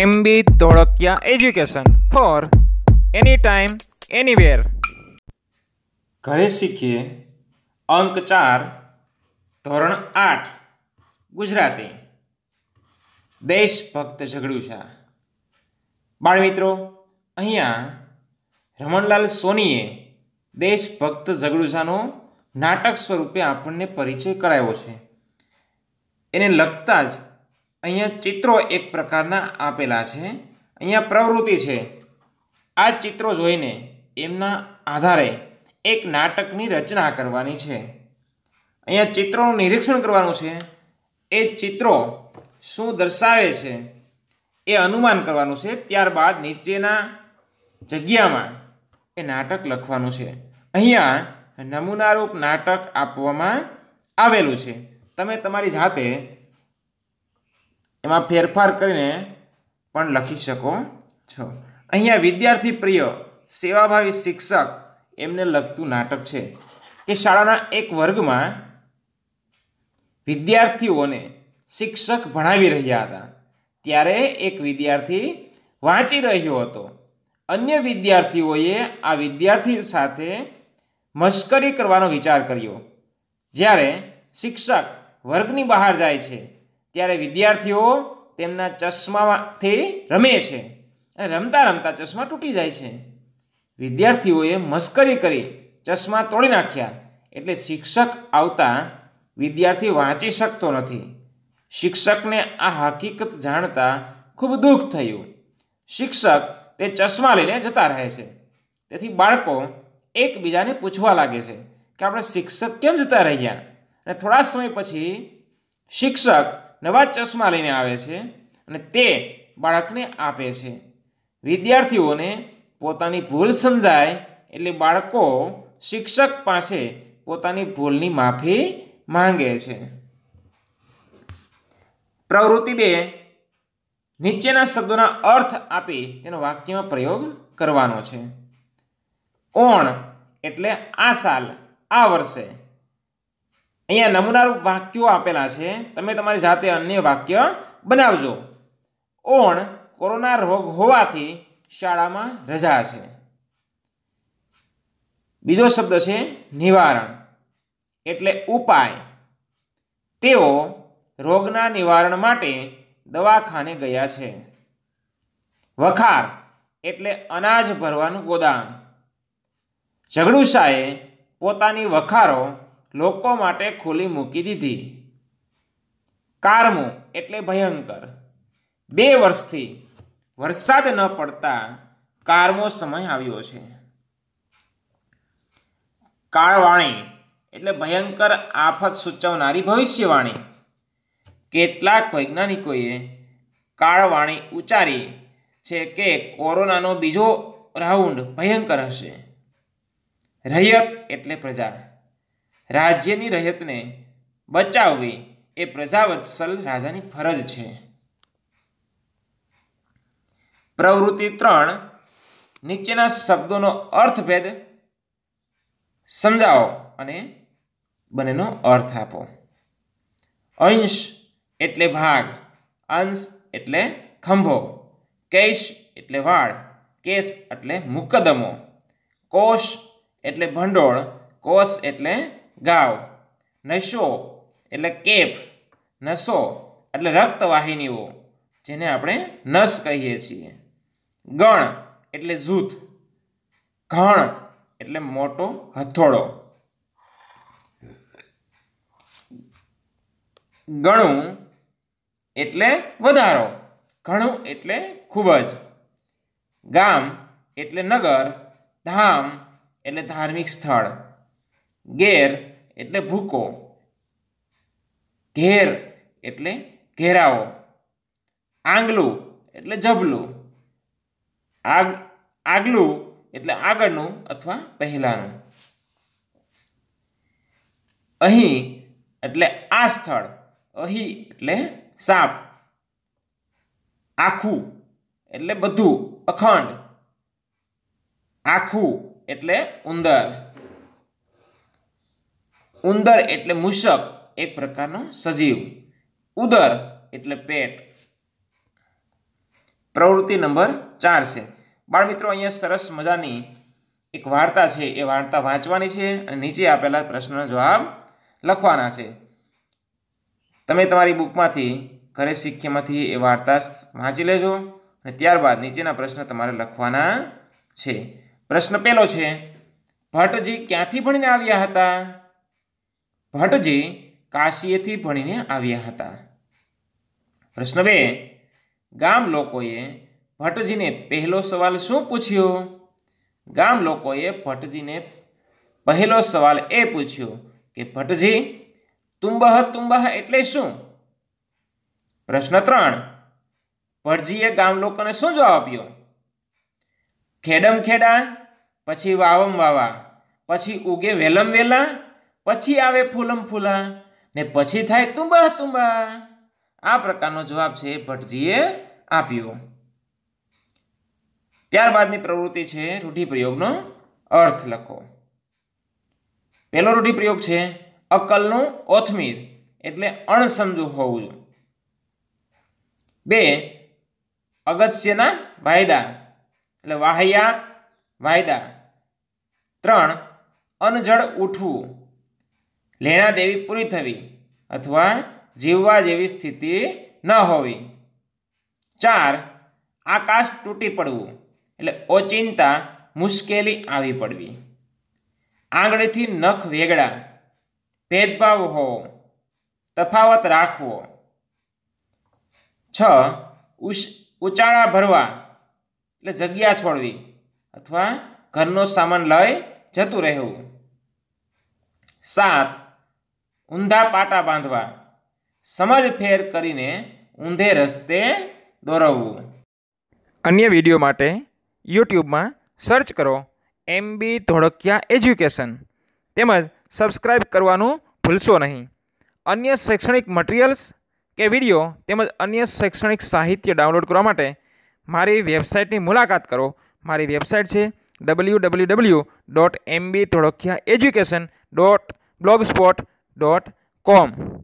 MB Dholakiya education for any time anywhere ઘરે શીખીએ અંક ચાર ધોરણ આઠ ગુજરાતી દેશભક્ત ઝઘડુશા બાળમિત્રો અહીંયા રમણલાલ સોનીએ દેશભક્ત ઝઘડુશાનો નાટક સ્વરૂપે આપણને પરિચય કરાવ્યો છે એને લગતા જ અહીંયા ચિત્રો એક પ્રકારના આપેલા છે અહીંયા પ્રવૃત્તિ છે આ ચિત્રો જોઈને એમના આધારે એક નાટકની રચના કરવાની છે અહીંયા ચિત્રોનું નિરીક્ષણ કરવાનું છે એ ચિત્રો શું દર્શાવે છે એ અનુમાન કરવાનું છે ત્યારબાદ નીચેના જગ્યામાં એ નાટક લખવાનું છે અહીંયા નમૂનારૂપ નાટક આપવામાં આવેલું છે તમે તમારી જાતે એમાં ફેરફાર કરીને પણ લખી શકો છો અહીંયા વિદ્યાર્થી પ્રિય સેવાભાવી શિક્ષક એમને લગતું નાટક છે કે શાળાના એક વર્ગમાં વિદ્યાર્થીઓને શિક્ષક ભણાવી રહ્યા હતા ત્યારે એક વિદ્યાર્થી વાંચી રહ્યો હતો અન્ય વિદ્યાર્થીઓએ આ વિદ્યાર્થી સાથે મશ્કરી કરવાનો વિચાર કર્યો જ્યારે શિક્ષક વર્ગની બહાર જાય છે ત્યારે વિદ્યાર્થીઓ તેમના ચશ્માથી રમે છે અને રમતા રમતા ચશ્મા તૂટી જાય છે વિદ્યાર્થીઓએ મસ્કરી કરી ચશ્મા તોડી નાખ્યા એટલે શિક્ષક આવતા વિદ્યાર્થી વાંચી શકતો નથી શિક્ષકને આ હકીકત જાણતા ખૂબ દુઃખ થયું શિક્ષક તે ચશ્મા લઈને જતા રહે છે તેથી બાળકો એકબીજાને પૂછવા લાગે છે કે આપણે શિક્ષક કેમ જતા રહ્યા અને થોડા સમય પછી શિક્ષક નવા ચશ્મા લઈને આવે છે અને તે બાળકને આપે છે વિદ્યાર્થીઓને પોતાની ભૂલ સમજાય એટલે બાળકો શિક્ષક પાસે પોતાની ભૂલની માફી માંગે છે પ્રવૃત્તિ બે નીચેના શબ્દોના અર્થ આપી તેનો વાક્યમાં પ્રયોગ કરવાનો છે ઓણ એટલે આ સાલ આ વર્ષે અહીંયા નમૂનારૂપ વાક્યો આપેલા છે તમે તમારી જાતે અન્ય વાક્ય બનાવજો ઓણ કોરોના રોગ હોવાથી શાળામાં રજા છે બીજો શબ્દ છે નિવારણ એટલે ઉપાય તેઓ રોગના નિવારણ માટે દવાખાને ગયા છે વખાર એટલે અનાજ ભરવાનું ગોદામ ઝઘડુશાએ પોતાની વખારો લોકો માટે ખુલ્લી મૂકી દીધી કારમું એટલે ભયંકર બે વર્ષથી વરસાદ ન પડતા કારમો સમય આવ્યો છે કાળવાણી એટલે ભયંકર આફત સૂચવનારી ભવિષ્યવાણી કેટલાક વૈજ્ઞાનિકોએ કાળવાણી ઉચ્ચારી છે કે કોરોનાનો બીજો રાઉન્ડ ભયંકર હશે રૈયત એટલે પ્રજા રાજ્યની રહેતને બચાવવી એ પ્રજાવત્સલ રાજાની ફરજ છે પ્રવૃત્તિ ત્રણ નીચેના શબ્દોનો અર્થભેદ સમજાવો અને બંનેનો અર્થ આપો અંશ એટલે ભાગ અંશ એટલે ખંભો કેશ એટલે વાળ કેસ એટલે મુકદમો કોષ એટલે ભંડોળ કોષ એટલે ગાવ નશો એટલે કેપ નસો એટલે રક્તવાહિનીઓ જેને આપણે નસ કહીએ છીએ ગણ એટલે જૂથ ઘણ એટલે મોટો હથોડો ગણું એટલે વધારો ઘણું એટલે ખૂબ જ ગામ એટલે નગર ધામ એટલે ધાર્મિક સ્થળ ગેર એટલે ભૂકો ઘેર એટલે ઘેરાવો આંગલું એટલે જબલું આગ આગલું એટલે આગળનું અથવા પહેલાંનું અહીં એટલે આ સ્થળ અહીં એટલે સાપ આખું એટલે બધું અખંડ આખું એટલે ઉંદર ઉંદર એટલે મૂષક એક પ્રકારનો સજીવ ઉદર એટલે પેટ પ્રવૃત્તિ નંબર ચાર છે બાળ મિત્રો અહીંયા સરસ મજાની એક વાર્તા છે એ વાર્તા વાંચવાની છે અને નીચે આપેલા પ્રશ્નનો જવાબ લખવાના છે તમે તમારી બુકમાંથી ઘરે શીખ્યમાંથી એ વાર્તા વાંચી લેજો અને ત્યારબાદ નીચેના પ્રશ્ન તમારે લખવાના છે પ્રશ્ન પહેલો છે ભટ્ટજી ક્યાંથી ભણીને આવ્યા હતા ભટ્ટજી કાશીએથી ભણીને આવ્યા હતા પ્રશ્ન બે ગામ લોકોએ ભટ્ટજીને પહેલો સવાલ શું પૂછ્યો ગામ લોકોએ ભટ્ટજીને પહેલો સવાલ એ પૂછ્યો કે ભટ્ટજી તુંબહ તુંબહ એટલે શું પ્રશ્ન ત્રણ ભટજીએ ગામ લોકોને શું જવાબ આપ્યો ખેડમ ખેડા પછી વાવમ વાવા પછી ઉગે વેલમ વેલા પછી આવે ફૂલમ ફૂલા ને પછી થાય તુંબા તુંબા આ પ્રકારનો જવાબ છે ભટજીએ આપ્યો ત્યારબાદની પ્રવૃત્તિ છે રૂઢિપ્રયોગનો અર્થ લખો પહેલો રૂઢિપ્રયોગ છે અકલનું ઓથમીર એટલે અણસમજુ હોવું બે અગત્યના વાયદા એટલે વાહિયાત વાયદા ત્રણ અનજળ ઉઠવું લેણા દેવી પૂરી થવી અથવા જીવવા જેવી સ્થિતિ ન હોવી ચાર આકાશ તૂટી પડવું એટલે ઓચિંતા મુશ્કેલી આવી પડવી આંગળીથી નખ વેગળા ભેદભાવ હોવો તફાવત રાખવો છ ઉચાળા ભરવા એટલે જગ્યા છોડવી અથવા ઘરનો સામાન લઈ જતું રહેવું સાત ઊંધા પાટા બાંધવા સમજ ફેર કરીને ઊંધે રસ્તે દોરવવું અન્ય વિડીયો માટે યુટ્યુબમાં સર્ચ કરો એમ બી ધોળકિયા એજ્યુકેશન તેમજ સબસ્ક્રાઈબ કરવાનું ભૂલશો નહીં અન્ય શૈક્ષણિક મટિરિયલ્સ કે વિડીયો તેમજ અન્ય શૈક્ષણિક સાહિત્ય ડાઉનલોડ કરવા માટે મારી વેબસાઇટની મુલાકાત કરો મારી વેબસાઇટ છે W W W dot MB Dholakiya education dot blogspot dot com